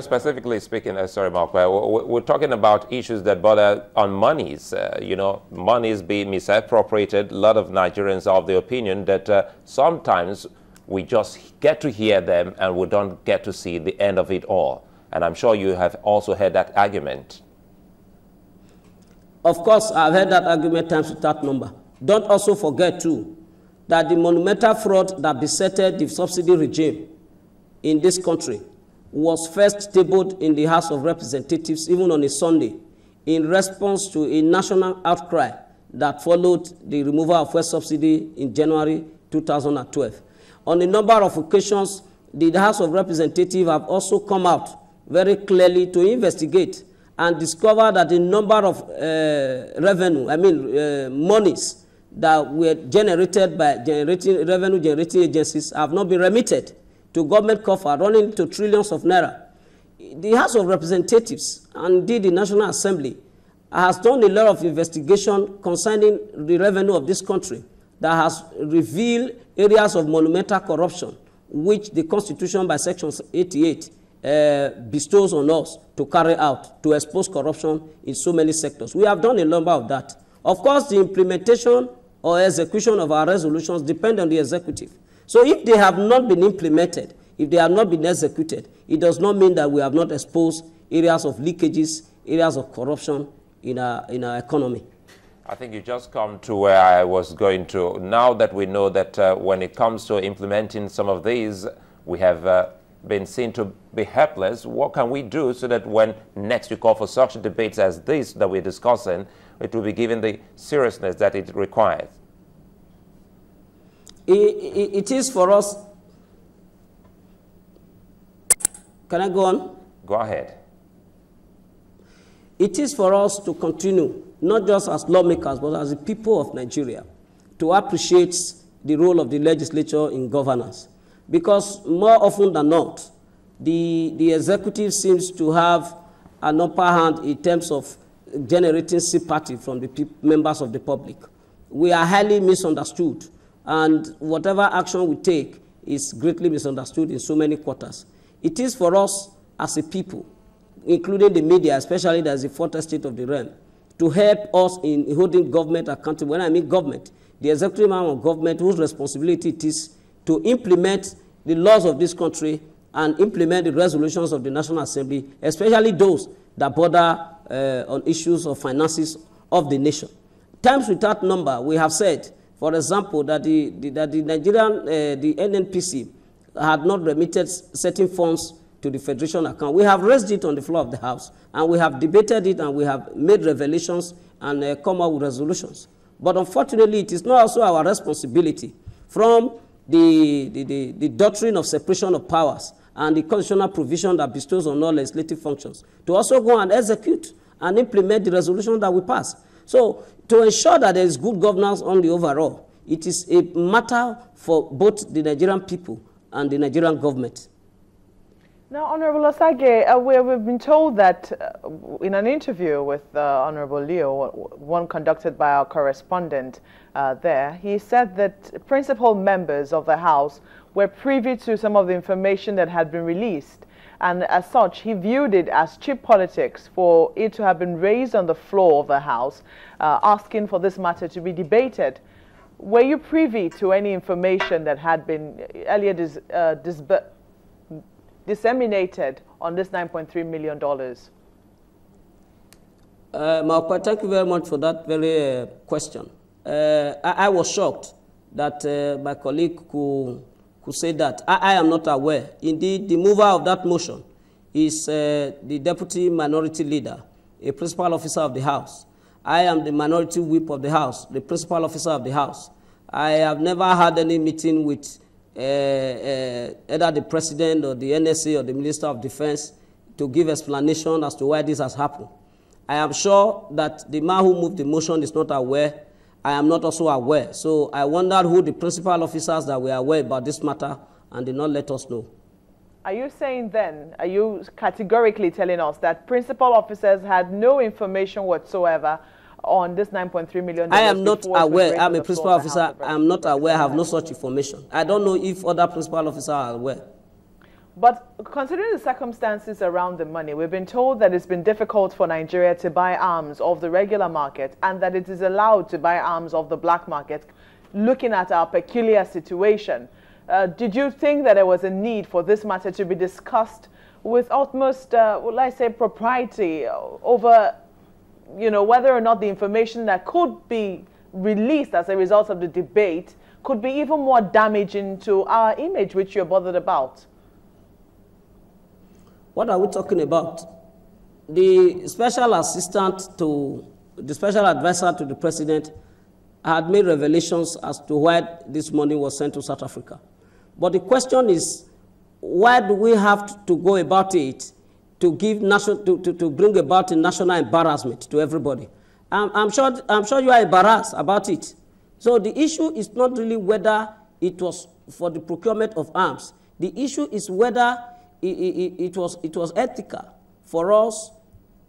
Specifically speaking, uh, sorry, Mark, uh, we're talking about issues that border on monies. Uh, you know, monies being misappropriated. A lot of Nigerians are of the opinion that uh, sometimes we just get to hear them and we don't get to see the end of it all. And I'm sure you have also heard that argument. Of course, I've heard that argument times without number. Don't also forget, too, that the monumental fraud that besetted the subsidy regime in this country was first tabled in the House of Representatives, even on a Sunday, in response to a national outcry that followed the removal of West subsidy in January 2012. On a number of occasions, the House of Representatives have also come out very clearly to investigate and discover that the number of uh, revenue, I mean uh, monies that were generated by generating revenue generating agencies have not been remitted to government coffer running to trillions of naira. The House of Representatives and indeed the National Assembly has done a lot of investigation concerning the revenue of this country that has revealed areas of monumental corruption which the Constitution by Section 88 uh, bestows on us to carry out, to expose corruption in so many sectors. We have done a number of that. Of course, the implementation or execution of our resolutions depend on the executive. So if they have not been implemented, if they have not been executed, it does not mean that we have not exposed areas of leakages, areas of corruption in our, in our economy. I think you just come to where I was going to. Now that we know that uh, when it comes to implementing some of these, we have uh, been seen to be helpless. What can we do so that when next we call for such debates as this that we're discussing, it will be given the seriousness that it requires? it is for us. Can I go on? Go ahead. It is for us to continue, not just as lawmakers, but as the people of Nigeria, to appreciate the role of the legislature in governance. Because more often than not, the, the executive seems to have an upper hand in terms of generating sympathy from the members of the public. We are highly misunderstood and whatever action we take is greatly misunderstood in so many quarters. It is for us as a people, including the media, especially as the fourth state of the realm, to help us in holding government accountable. When I mean government, the executive arm of government whose responsibility it is to implement the laws of this country and implement the resolutions of the National Assembly, especially those that border uh, on issues of finances of the nation. Times without number, we have said for example, that the, the that the Nigerian, uh, the NNPC had not remitted certain funds to the Federation account. We have raised it on the floor of the House, and we have debated it, and we have made revelations and uh, come up with resolutions. But unfortunately, it is not also our responsibility from the, the, the, the doctrine of separation of powers and the constitutional provision that bestows on all legislative functions to also go and execute and implement the resolution that we pass. So to ensure that there is good governance on the overall, it is a matter for both the Nigerian people and the Nigerian government. Now, Honorable Osage, uh, we, have been told that uh, in an interview with uh, Honorable Leo, one conducted by our correspondent uh, there, he said that principal members of the House were privy to some of the information that had been released and as such, he viewed it as cheap politics for it to have been raised on the floor of the House, uh, asking for this matter to be debated. Were you privy to any information that had been uh, earlier dis, uh, dis disseminated on this $9.3 million? Uh, thank you very much for that very uh, question. Uh, I, I, was shocked that uh, my colleague could could say that. I, I am not aware. Indeed, the mover of that motion is uh, the deputy minority leader, a principal officer of the House. I am the minority whip of the House, the principal officer of the House. I have never had any meeting with uh, uh, either the president or the NSA or the Minister of Defense to give explanation as to why this has happened. I am sure that the man who moved the motion is not aware I am not also aware. So I wondered who the principal officers that were aware about this matter and did not let us know. Are you saying then, are you categorically telling us that principal officers had no information whatsoever on this 9.3 million? I am not aware. I'm a principal officer. I'm not aware. I have no such information. I don't know if other principal officers are aware. But considering the circumstances around the money, we've been told that it's been difficult for Nigeria to buy arms off the regular market and that it is allowed to buy arms off the black market, looking at our peculiar situation. Uh, did you think that there was a need for this matter to be discussed with utmost, uh, will I say, propriety over, you know, whether or not the information that could be released as a result of the debate could be even more damaging to our image, which you're bothered about? What are we talking about? The special assistant to the special advisor to the president had made revelations as to why this money was sent to South Africa. But the question is, why do we have to go about it to, give national, to, to, to bring about a national embarrassment to everybody? I'm, I'm, sure, I'm sure you are embarrassed about it. So the issue is not really whether it was for the procurement of arms. The issue is whether it, was, it was ethical for us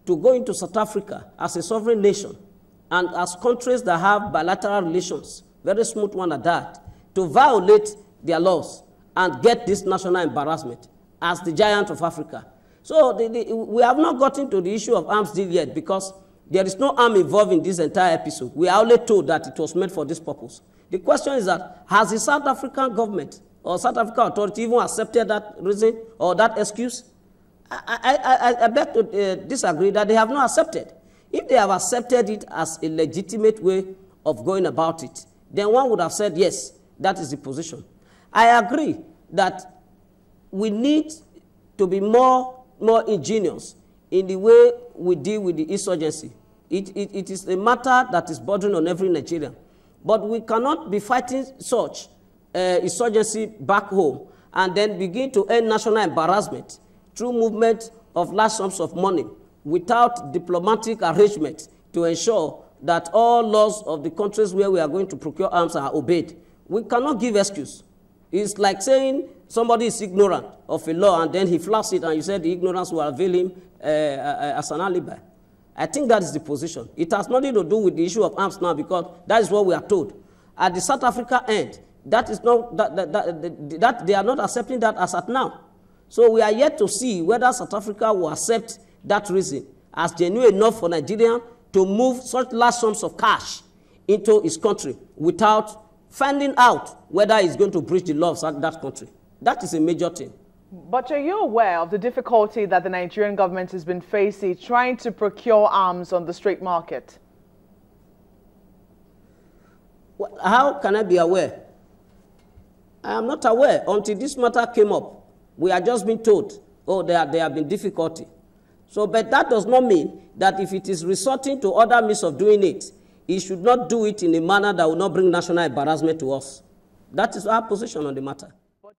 to go into South Africa as a sovereign nation and as countries that have bilateral relations, very smooth one at that, to violate their laws and get this national embarrassment as the giant of Africa. So the, the, we have not gotten to the issue of arms deal yet because there is no arm involved in this entire episode. We are only told that it was made for this purpose. The question is that, has the South African government or South African authority even accepted that reason or that excuse? I, I, I, I beg to uh, disagree that they have not accepted. If they have accepted it as a legitimate way of going about it, then one would have said, yes, that is the position. I agree that we need to be more, more ingenious in the way we deal with the insurgency. It, it, it is a matter that is bordering on every Nigerian. But we cannot be fighting such uh, insurgency back home and then begin to end national embarrassment through movement of large sums of money without diplomatic arrangement to ensure that all laws of the countries where we are going to procure arms are obeyed. We cannot give excuse. It's like saying somebody is ignorant of a law and then he flouts it and you say the ignorance will avail him uh, uh, as an alibi. I think that is the position. It has nothing to do with the issue of arms now because that is what we are told. At the South Africa end, that is not that, that, that, that they are not accepting that as at now. So we are yet to see whether South Africa will accept that reason as genuine enough for Nigerian to move such large sums of cash into his country without finding out whether he's going to breach the laws of that country. That is a major thing. But are you aware of the difficulty that the Nigerian government has been facing trying to procure arms on the street market? How can I be aware? I am not aware until this matter came up. We are just being told, oh, there, there have been difficulty. So, but that does not mean that if it is resorting to other means of doing it, it should not do it in a manner that will not bring national embarrassment to us. That is our position on the matter.